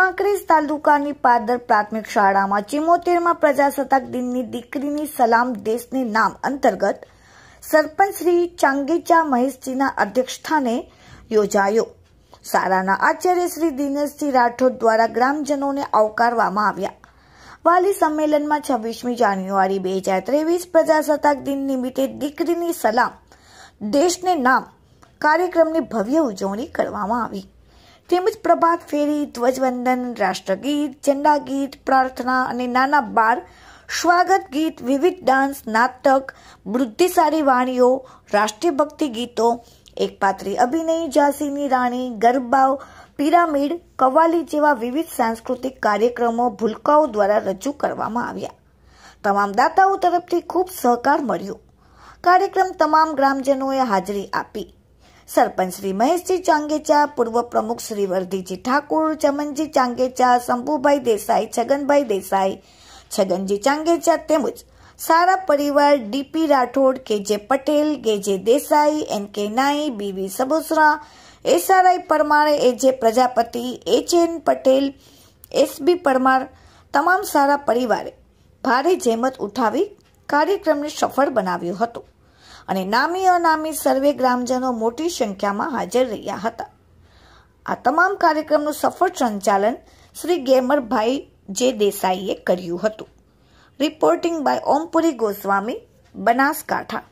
કાંકરેજ તાલુકાની પાદર પ્રાથમિક શાળામાં ચિમોતેરમાં પ્રજાસત્તાક દિનની દીકરીની સલામ દેશને નામ અંતર્ગત સરપંચ શ્રી ચાંગીચા મહેશજીના અધ્યક્ષસ્થાને યોજાયો શાળાના આચાર્ય શ્રી દિનેશજી રાઠોડ દ્વારા ગ્રામજનોને આવકારવામાં આવ્યા વાલી સંમેલનમાં છવ્વીસમી જાન્યુઆરી બે હજાર ત્રેવીસ પ્રજાસત્તાક દિન નિમિત્તે દીકરીની સલામ દેશને નામ કાર્યક્રમની ભવ્ય ઉજવણી કરવામાં આવી તેમજ પ્રભાત ફેરી ધ્વજવંદન રાષ્ટ્રગીત ઝંડા ગીત પ્રાર્થના અને નાના બાર સ્વાગત ગીત વિવિધ ડાન્સ નાટક બુદ્ધિશાળી વાણીઓ રાષ્ટ્રીય ભક્તિ ગીતો એકપાત્રી અભિનય ઝાંસીની રાણી ગરબાઓ પિરામિડ કવાલી જેવા વિવિધ સાંસ્કૃતિક કાર્યક્રમો ભૂલકાઓ દ્વારા રજૂ કરવામાં આવ્યા તમામ દાતાઓ તરફથી ખૂબ સહકાર મળ્યો કાર્યક્રમ તમામ ગ્રામજનોએ હાજરી આપી સરપંચ શ્રી મહેશજી ચાંગેચા પૂર્વ પ્રમુખ શ્રી વર્ધીજી ઠાકુર ચમનજી ચાંગેચા શંભુભાઈ દેસાઈ છગનભાઈ દેસાઈ છગનજી ચાંગેચા તેમજ સારા પરિવાર ડીપી રાઠોડ કે જે પટેલ કે જે Desai N K Nai B V Sabosara S R I Parmar A J Prajapati H N Patel S B Parmar તમામ સારા પરિવારે ભારે જહેમત ઉઠાવી કાર્યક્રમને સફળ બનાવ્યો હતો અને નામી અનામી સર્વે ગ્રામજનો મોટી સંખ્યામાં હાજર રહ્યા હતા આ તમામ કાર્યક્રમનું સફળ સંચાલન શ્રી ગેમરભાઈ જે દેસાઈએ કર્યું હતું રિપોર્ટિંગ બાય ઓમપુરી ગોસ્વામી બનાસકાંઠા